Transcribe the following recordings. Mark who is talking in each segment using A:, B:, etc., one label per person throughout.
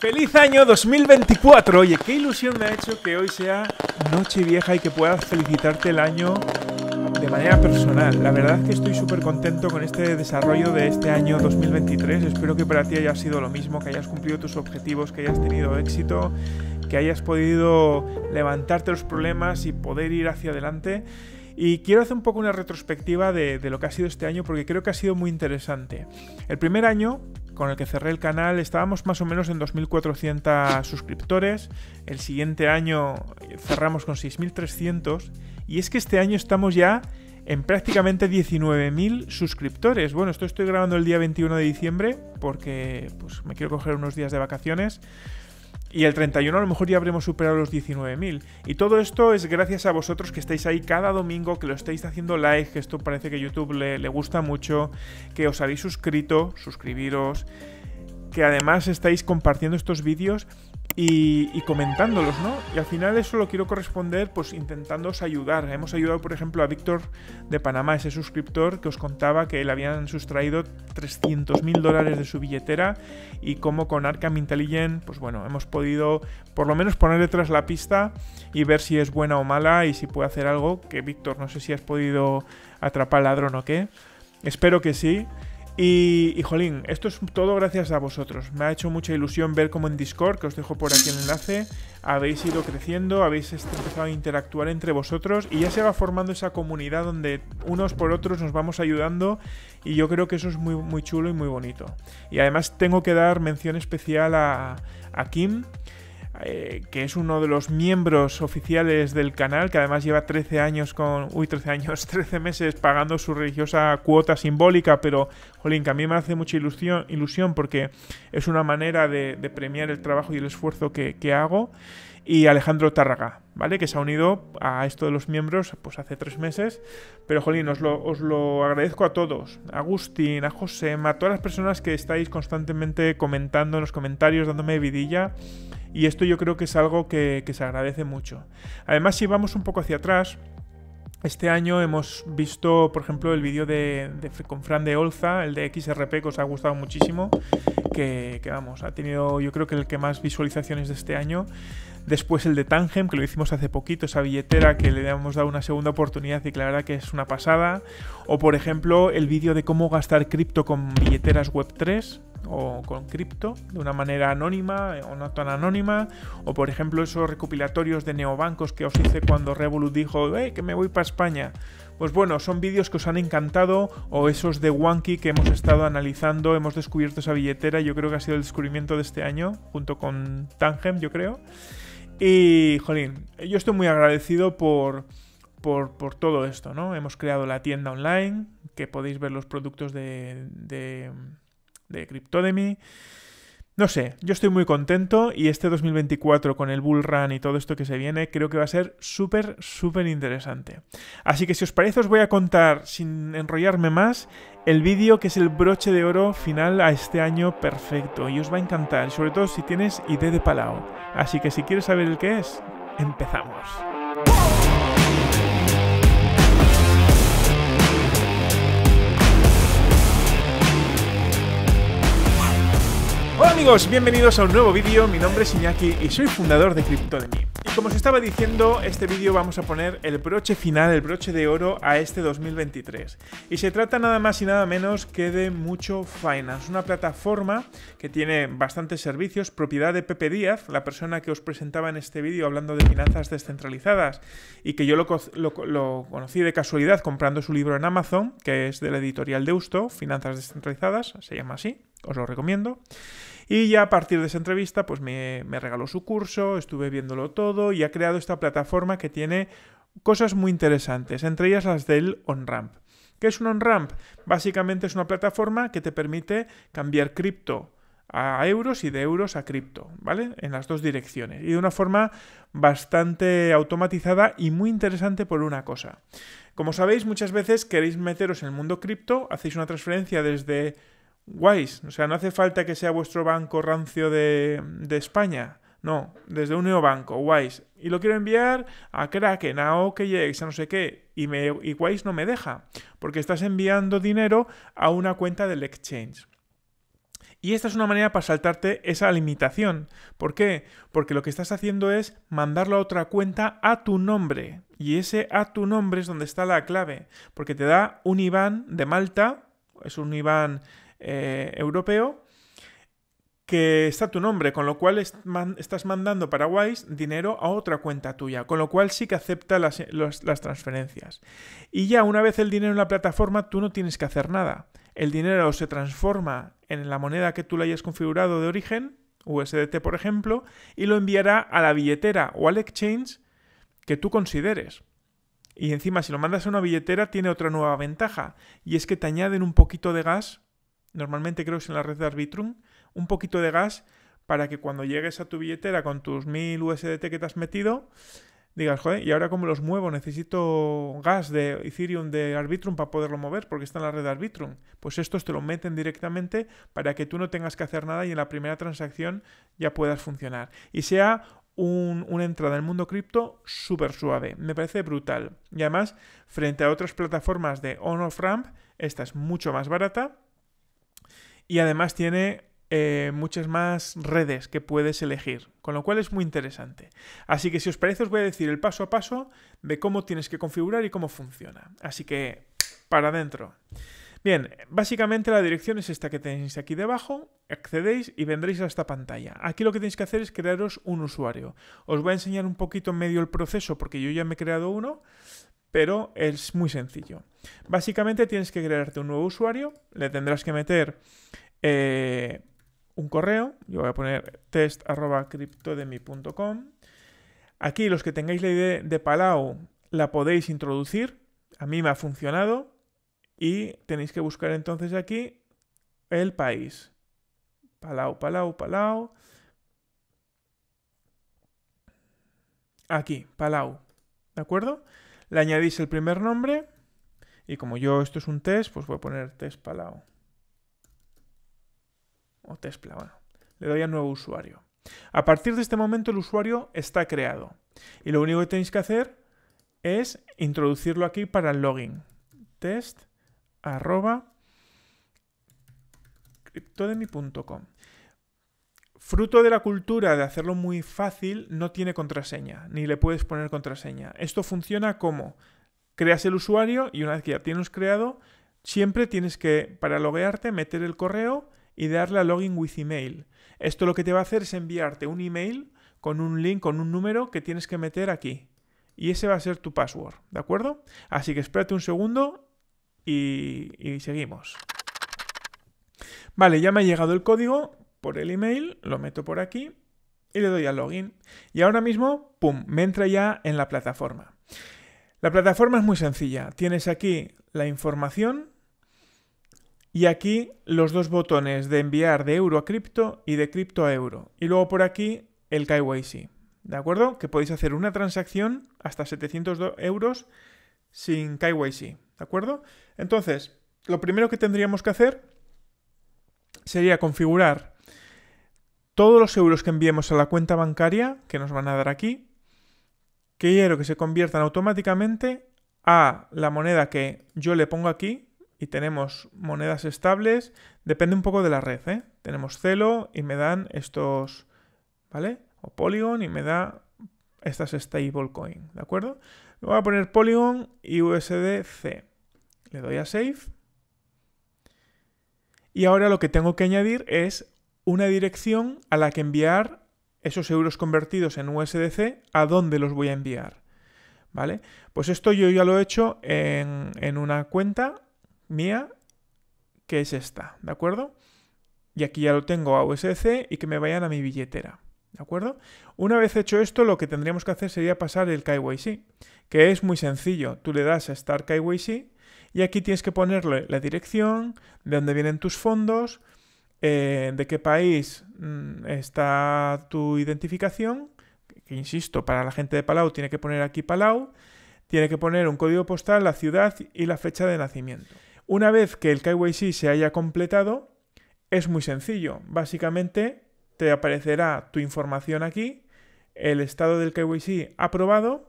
A: Feliz año 2024. Oye, qué ilusión me ha hecho que hoy sea noche vieja y que pueda felicitarte el año de manera personal. La verdad es que estoy súper contento con este desarrollo de este año 2023. Espero que para ti haya sido lo mismo, que hayas cumplido tus objetivos, que hayas tenido éxito, que hayas podido levantarte los problemas y poder ir hacia adelante. Y quiero hacer un poco una retrospectiva de, de, lo que ha sido este año porque creo que ha sido muy interesante. El primer año con el que cerré el canal, estábamos más o menos en 2.400 suscriptores. El siguiente año cerramos con 6.300. Y es que este año estamos ya en prácticamente 19.000 suscriptores. Bueno, esto estoy grabando el día 21 de diciembre porque pues, me quiero coger unos días de vacaciones. Y el 31 a lo mejor ya habremos superado los 19.000. Y todo esto es gracias a vosotros que estáis ahí cada domingo, que lo estáis haciendo like, que esto parece que YouTube le, le gusta mucho, que os habéis suscrito, suscribiros, que además estáis compartiendo estos vídeos y, comentándolos, ¿no? Y al final eso lo quiero corresponder pues intentándoos ayudar. Hemos ayudado, por ejemplo, a Víctor de Panamá, ese suscriptor que os contaba que le habían sustraído 300.000 mil dólares de su billetera y cómo con Arkham Intelligent, pues bueno, hemos podido por lo menos ponerle detrás la pista y ver si es buena o mala y si puede hacer algo. Que Víctor, no sé si has podido atrapar al ladrón o qué. Espero que sí. Y, jolín, esto es todo gracias a vosotros. Me ha hecho mucha ilusión ver cómo en Discord, que os dejo por aquí el enlace, habéis ido creciendo, habéis empezado a interactuar entre vosotros y ya se va formando esa comunidad donde unos por otros nos vamos ayudando y yo creo que eso es muy, muy chulo y muy bonito. Y además tengo que dar mención especial a, a Kim, eh, que es uno de los miembros oficiales del canal, que además lleva 13 años con. Uy, 13 años, 13 meses pagando su religiosa cuota simbólica, pero, jolín, que a mí me hace mucha ilusión, ilusión porque es una manera de, premiar el trabajo y el esfuerzo que, hago y Alejandro Tárraga, ¿vale? Que se ha unido a esto de los miembros pues hace tres meses. Pero jolín, os lo, os lo agradezco a todos, a Agustín, a José, a todas las personas que estáis constantemente comentando en los comentarios, dándome vidilla. Y esto yo creo que es algo que, se agradece mucho. Además, si vamos un poco hacia atrás, este año hemos visto, por ejemplo, el vídeo de, con Fran de Olza, el de XRP, que os ha gustado muchísimo, que, vamos, ha tenido yo creo que el que más visualizaciones de este año. Después el de Tangem, que lo hicimos hace poquito, esa billetera que le hemos dado una segunda oportunidad y que la verdad que es una pasada. O por ejemplo el vídeo de cómo gastar cripto con billeteras Web3, o con cripto de una manera anónima eh, o no tan anónima. O por ejemplo esos recopilatorios de neobancos que os hice cuando Revolut dijo que me voy para España. Pues bueno, son vídeos que os han encantado o esos de Wanky que hemos estado analizando, hemos descubierto esa billetera, yo creo que ha sido el descubrimiento de este año, junto con Tangem, yo creo. Y, jolín, yo estoy muy agradecido por, por, todo esto, ¿no? Hemos creado la tienda online, que podéis ver los productos de, de Cryptodemy. No sé, yo estoy muy contento y este 2024 con el bull run y todo esto que se viene creo que va a ser súper, súper interesante. Así que si os parece os voy a contar, sin enrollarme más, el vídeo que es el broche de oro final a este año perfecto y os va a encantar, sobre todo si tienes ID de palao, Así que si quieres saber el qué es, empezamos. Hola amigos, bienvenidos a un nuevo vídeo, mi nombre es Iñaki y soy fundador de Cryptonemy. Y como os estaba diciendo, este vídeo vamos a poner el broche final, el broche de oro a este 2023. Y se trata nada más y nada menos que de Mucho Finance, una plataforma que tiene bastantes servicios, propiedad de Pepe Díaz, la persona que os presentaba en este vídeo hablando de finanzas descentralizadas y que yo lo, lo conocí de casualidad comprando su libro en Amazon, que es de la editorial Deusto, Finanzas descentralizadas, se llama así, os lo recomiendo. Y ya a partir de esa entrevista, pues me, regaló su curso, estuve viéndolo todo y ha creado esta plataforma que tiene cosas muy interesantes, entre ellas las del on-ramp. ¿Qué es un OnRamp? ramp Básicamente es una plataforma que te permite cambiar cripto a euros y de euros a cripto, ¿vale? En las dos direcciones. Y de una forma bastante automatizada y muy interesante por una cosa. Como sabéis, muchas veces queréis meteros en el mundo cripto, hacéis una transferencia desde WISE. O sea, no hace falta que sea vuestro banco rancio de, de España. No, desde un banco Wise. Y lo quiero enviar a Kraken, a OKEx, a no sé qué. Y, me, y Wise no me deja, porque estás enviando dinero a una cuenta del exchange. Y esta es una manera para saltarte esa limitación. ¿Por qué? Porque lo que estás haciendo es mandarlo a otra cuenta a tu nombre. Y ese a tu nombre es donde está la clave. Porque te da un IBAN de Malta, es un IBAN eh, europeo que está tu nombre, con lo cual estás mandando para Wise dinero a otra cuenta tuya, con lo cual sí que acepta las, las transferencias. Y ya una vez el dinero en la plataforma, tú no tienes que hacer nada. El dinero se transforma en la moneda que tú le hayas configurado de origen, USDT por ejemplo, y lo enviará a la billetera o al exchange que tú consideres. Y encima, si lo mandas a una billetera, tiene otra nueva ventaja, y es que te añaden un poquito de gas normalmente creo que es en la red de Arbitrum, un poquito de gas para que cuando llegues a tu billetera con tus 1000 USDT que te has metido, digas, joder, ¿y ahora cómo los muevo? Necesito gas de Ethereum de Arbitrum para poderlo mover porque está en la red de Arbitrum. Pues estos te lo meten directamente para que tú no tengas que hacer nada y en la primera transacción ya puedas funcionar. Y sea una entrada en el mundo cripto súper suave. Me parece brutal. Y además, frente a otras plataformas de on-off ramp, esta es mucho más barata y además tiene eh, muchas más redes que puedes elegir, con lo cual es muy interesante. Así que si os parece os voy a decir el paso a paso de cómo tienes que configurar y cómo funciona. Así que para adentro. Bien, básicamente la dirección es esta que tenéis aquí debajo, accedéis y vendréis a esta pantalla. Aquí lo que tenéis que hacer es crearos un usuario. Os voy a enseñar un poquito en medio el proceso porque yo ya me he creado uno, pero es muy sencillo. Básicamente tienes que crearte un nuevo usuario, le tendrás que meter eh, un correo, yo voy a poner test.cryptodemi.com. Aquí los que tengáis la idea de Palau la podéis introducir, a mí me ha funcionado y tenéis que buscar entonces aquí el país. Palau, Palau, Palau. Aquí, Palau. ¿De acuerdo? Le añadís el primer nombre y como yo esto es un test, pues voy a poner test palao. O test Le doy a nuevo usuario. A partir de este momento el usuario está creado. Y lo único que tenéis que hacer es introducirlo aquí para el login. Test arroba cryptodemy.com. Fruto de la cultura de hacerlo muy fácil, no tiene contraseña, ni le puedes poner contraseña. Esto funciona como creas el usuario y una vez que ya tienes creado, siempre tienes que, para loguearte, meter el correo y darle a login with email. Esto lo que te va a hacer es enviarte un email con un link, con un número que tienes que meter aquí. Y ese va a ser tu password, ¿de acuerdo? Así que espérate un segundo y, y seguimos. Vale, ya me ha llegado el código por el email, lo meto por aquí y le doy al login. Y ahora mismo, ¡pum!, me entra ya en la plataforma. La plataforma es muy sencilla. Tienes aquí la información y aquí los dos botones de enviar de euro a cripto y de cripto a euro. Y luego por aquí el KYC. ¿De acuerdo? Que podéis hacer una transacción hasta 700 euros sin KYC. ¿De acuerdo? Entonces, lo primero que tendríamos que hacer sería configurar todos los euros que enviemos a la cuenta bancaria, que nos van a dar aquí, quiero que se conviertan automáticamente a la moneda que yo le pongo aquí, y tenemos monedas estables, depende un poco de la red, ¿eh? Tenemos Celo y me dan estos, ¿vale? O Polygon y me da estas coin ¿de acuerdo? Le voy a poner Polygon y USDC. Le doy a Save. Y ahora lo que tengo que añadir es una dirección a la que enviar esos euros convertidos en USDC, ¿a dónde los voy a enviar? ¿Vale? Pues esto yo ya lo he hecho en, en una cuenta mía, que es esta, ¿de acuerdo? Y aquí ya lo tengo a USDC y que me vayan a mi billetera. ¿De acuerdo? Una vez hecho esto, lo que tendríamos que hacer sería pasar el KYC, que es muy sencillo. Tú le das a Start KYC y aquí tienes que ponerle la dirección, de dónde vienen tus fondos, eh, de qué país mm, está tu identificación, que, que insisto, para la gente de Palau tiene que poner aquí Palau, tiene que poner un código postal, la ciudad y la fecha de nacimiento. Una vez que el KYC se haya completado, es muy sencillo. Básicamente te aparecerá tu información aquí, el estado del KYC aprobado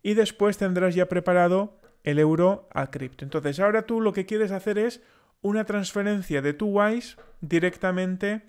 A: y después tendrás ya preparado el euro a cripto. Entonces ahora tú lo que quieres hacer es una transferencia de tu Wise directamente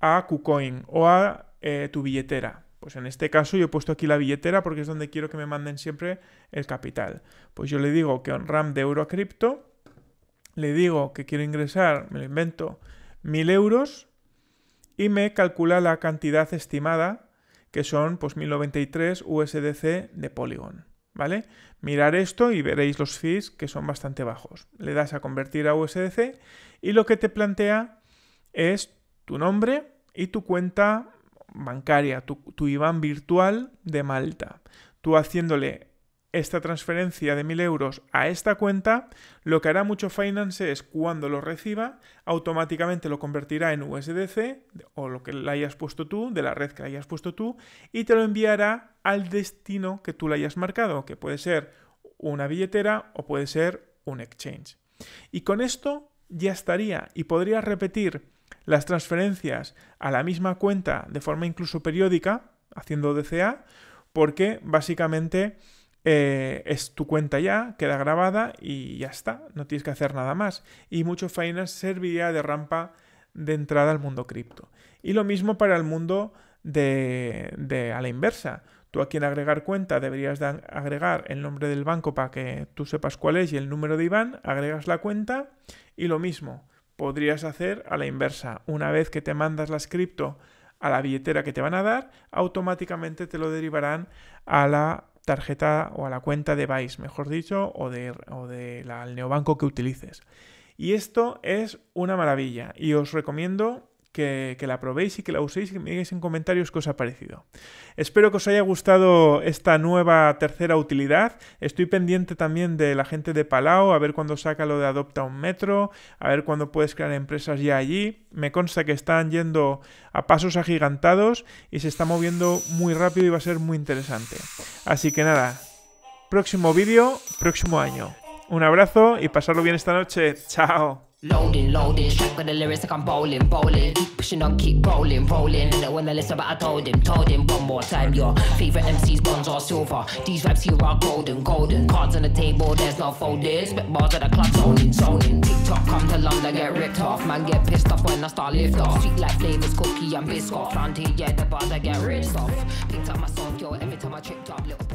A: a KuCoin o a eh, tu billetera. Pues en este caso yo he puesto aquí la billetera porque es donde quiero que me manden siempre el capital. Pues yo le digo que un RAM de euro a cripto, le digo que quiero ingresar, me lo invento, 1000 euros y me calcula la cantidad estimada que son pues 1093 USDC de Polygon. ¿vale? Mirar esto y veréis los fees que son bastante bajos. Le das a convertir a USDC y lo que te plantea es tu nombre y tu cuenta bancaria, tu, tu IBAN virtual de Malta. Tú haciéndole esta transferencia de 1000 euros a esta cuenta, lo que hará Mucho Finance es cuando lo reciba, automáticamente lo convertirá en USDC o lo que la hayas puesto tú, de la red que hayas puesto tú, y te lo enviará al destino que tú le hayas marcado, que puede ser una billetera o puede ser un exchange. Y con esto ya estaría y podrías repetir las transferencias a la misma cuenta de forma incluso periódica, haciendo DCA, porque básicamente eh, es tu cuenta ya, queda grabada y ya está, no tienes que hacer nada más. Y mucho Finance serviría de rampa de entrada al mundo cripto. Y lo mismo para el mundo de, a la inversa. Tú a quien agregar cuenta deberías agregar el nombre del banco para que tú sepas cuál es y el número de Iván, agregas la cuenta y lo mismo podrías hacer a la inversa. Una vez que te mandas las cripto a la billetera que te van a dar, automáticamente te lo derivarán a la tarjeta o a la cuenta de Vice, mejor dicho, o del o de la, neobanco que utilices. Y esto es una maravilla y os recomiendo que, la probéis y que la uséis y que me digáis en comentarios qué os ha parecido. Espero que os haya gustado esta nueva tercera utilidad. Estoy pendiente también de la gente de Palau, a ver cuándo saca lo de Adopta un Metro, a ver cuándo puedes crear empresas ya allí. Me consta que están yendo a pasos agigantados y se está moviendo muy rápido y va a ser muy interesante. Así que nada, próximo vídeo, próximo año. Un abrazo y pasarlo bien esta noche. Chao. Loading, loading, strap with the lyrics like I'm bowling, bowling. Keep pushing on, keep rolling, rolling. did when wanna listen, but I told him, told him one more time. Your favorite MCs, bronze or silver. These raps here are golden, golden. Cards on the table, there's no folding. Spit bars at the club, zoning, zoning. TikTok, come to London, get ripped off. Man, get pissed off when I start lift off. Sweet like flavors, cookie and biscuit. Round here, yeah, the bars I get ripped off. Picked up myself, yo, every time I tripped up, little.